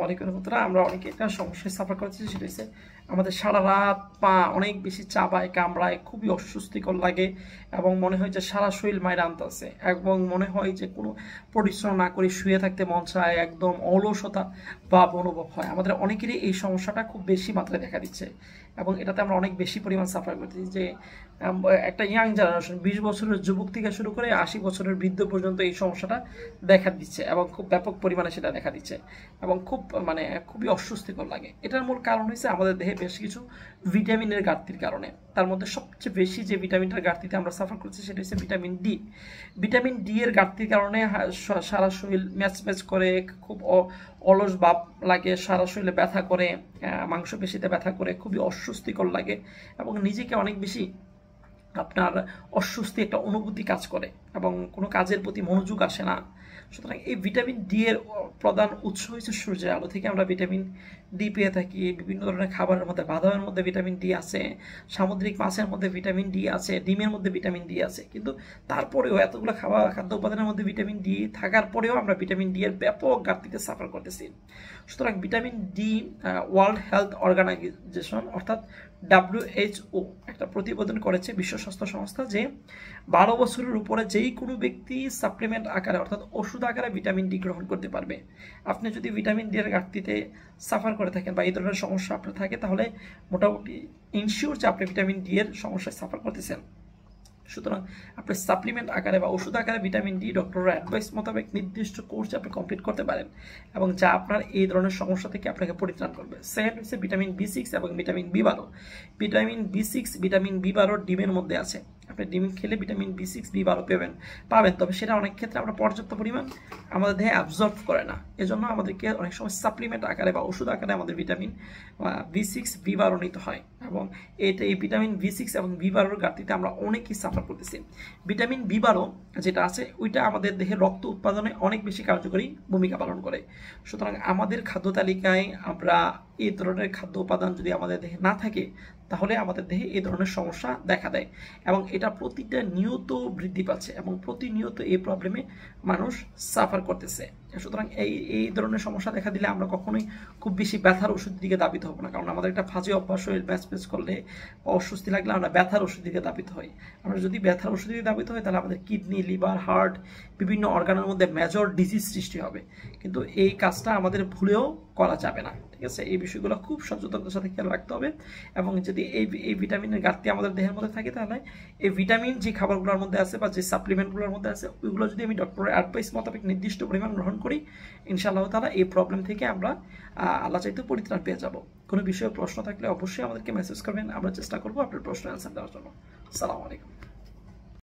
আমরা অনেকে একটা সমস্যায় সাফার করেছি সেটা হচ্ছে আমাদের সারা রাত পা অনেক বেশি চাবায় কামড়ায় খুবই অস্বস্তিকর লাগে এবং মনে হয় যে সারা শরীর মায়ের আনতেছে এবং মনে হয় যে কোনো পরিশ্রম না করে শুয়ে থাকতে মন চায় একদম অলসতা বা অনুভব হয় আমাদের অনেকেরই এই সমস্যাটা খুব বেশি মাত্রায় দেখা দিচ্ছে এবং এটাতে আমরা অনেক বেশি পরিমাণ সাফার করতেছি যে একটা ইয়াং জেনারেশন বিশ বছরের যুবক থেকে শুরু করে আশি বছরের বৃদ্ধ পর্যন্ত এই সমস্যাটা দেখা দিচ্ছে এবং খুব ব্যাপক পরিমাণে সেটা দেখা দিচ্ছে এবং খুব মানে খুবই অস্বস্তিকর লাগে এটার মূল কারণ হচ্ছে আমাদের দেহে বেশ কিছু ভিটামিনের ঘাটতির কারণে তার মধ্যে সবচেয়ে বেশি যে ভিটামিনটার ঘাটতিতে আমরা সাফার করছি সেটা হচ্ছে ভিটামিন ডি ভিটামিন ডি এর ঘাটতির কারণে সারা শরীর ম্যাচ ম্যাচ করে খুব অলস ভাব লাগে সারা শরীরে ব্যথা করে মাংসপেশিতে ব্যথা করে খুবই অস্বস্তিকর লাগে এবং নিজেকে অনেক বেশি আপনার অস্বস্তি একটা অনুভূতি কাজ করে এবং কোনো কাজের প্রতি মনোযোগ আসে না সুতরাং এই ভিটামিন ডি এর প্রধান উৎস হচ্ছে সূর্যের আলো থেকে আমরা ভিটামিন ডি পেয়ে থাকি বিভিন্ন ধরনের খাবারের মধ্যে বাদামের মধ্যে ভিটামিন ডি আছে সামুদ্রিক মাছের মধ্যে ভিটামিন ডি আছে ডিমের মধ্যে ভিটামিন ডি আছে কিন্তু তারপরেও এতগুলো খাবার খাদ্য উপাদানের মধ্যে ভিটামিন ডি থাকার পরেও আমরা ভিটামিন ডি এর ব্যাপক ঘাটতিতে সাফার করতেছি সুতরাং vitamin D World Health Organization অর্থাৎ ডাব্লিউএইচও একটা প্রতিবেদন করেছে বিশ্ব স্বাস্থ্য সংস্থা যে বারো বছরের উপরে যে যেই কোনো ব্যক্তি সাপ্লিমেন্ট আকারে অর্থাৎ ওষুধ আকারে ভিটামিন ডি গ্রহণ করতে পারবে আপনি যদি ভিটামিন ডি এর ঘাটতিতে সাফার করে থাকেন বা এই ধরনের সমস্যা আপনার থাকে তাহলে মোটামুটি ইনশিওর যে আপনি ভিটামিন ডি এর সমস্যায় সাফার করতেছেন সুতরাং আপনি সাপ্লিমেন্ট আকারে বা ওষুধ আকারে ভিটামিন ডি ডক্টরের অ্যাডভাইস মোতাবেক নির্দিষ্ট কোর্স আপনি কমপ্লিট করতে পারেন এবং যা আপনার এই ধরনের সমস্যা থেকে আপনাকে পরিত্রাণ করবে সেকেন্ড হচ্ছে ভিটামিন বি সিক্স এবং ভিটামিন বি বারো vitamin B six vitamin B বারো ডিমের মধ্যে আছে আপনি ডিম খেলে ভিটামিন বি সিক্স বি বারো পেবেন পাবেন তবে সেটা অনেক ক্ষেত্রে আমরা পর্যাপ্ত পরিমাণ আমাদের দেহে অ্যাবজর্ভ করে না এজন্য আমাদেরকে অনেক সময় সাপ্লিমেন্ট আকারে বা ওষুধ আকারে আমাদের ভিটামিন বি সিক্স বি বারো নিতে হয় এবং এটা এই ভিটামিন বি সিক্স এবং বি বারোর ঘাটতিতে আমরা অনেকেই সাফার করতেছি ভিটামিন বি বারো যেটা আছে ওইটা আমাদের দেহে রক্ত উৎপাদনে অনেক বেশি কার্যকরী ভূমিকা পালন করে সুতরাং আমাদের খাদ্য তালিকায় আমরা এই ধরনের খাদ্য উপাদান যদি আমাদের দেহে না থাকে তাহলে আমাদের দেহে এই ধরনের সমস্যা দেখা দেয় এবং এটা প্রতিটা নিয়ত বৃদ্ধি পাচ্ছে এবং প্রতিনিয়ত এই প্রবলেমে মানুষ সাফার করতেছে সুতরাং এই এই ধরনের সমস্যা দেখা দিলে আমরা কখনোই খুব বেশি ব্যথার ওষুধ দিকে দাবিত হবো না কারণ আমাদের একটা ফাজি অভ্যাস হয়ে ম্যাচ প্যাচ করলে অস্বস্তি লাগলে আমরা ব্যথার ওষুধ দিকে দাবিত হই আমরা যদি ব্যথার ওষুধ দিকে দাবিত হই তাহলে আমাদের কিডনি লিভার হার্ট বিভিন্ন অর্গানের মধ্যে মেজর ডিজিজ সৃষ্টি হবে কিন্তু এই কাজটা আমাদের ভুলেও করা যাবে না ঠিক আছে এই বিষয়গুলো খুব সচেতনতার সাথে খেয়াল রাখতে হবে এবং যদি এই এই ভিটামিনের ঘাটতি আমাদের দেহের মধ্যে থাকে তাহলে এই ভিটামিন যে খাবারগুলোর মধ্যে আছে বা যে সাপ্লিমেন্টগুলোর মধ্যে আছে ওইগুলো যদি আমি ডক্টরের অ্যাডভাইস মোতাবেক নির্দিষ্ট পরিমাণ গ্রহণ করি ইনশাআল্লাহ তারা এই প্রবলেম থেকে আমরা আল্লাহ চাইতে পরিত্রাণ পেয়ে যাব কোনো বিষয়ে প্রশ্ন থাকলে অবশ্যই আমাদেরকে মেসেজ করবেন আমরা চেষ্টা করবো আপনার প্রশ্ন অ্যান্সার দেওয়ার জন্য সালামু আলাইকুম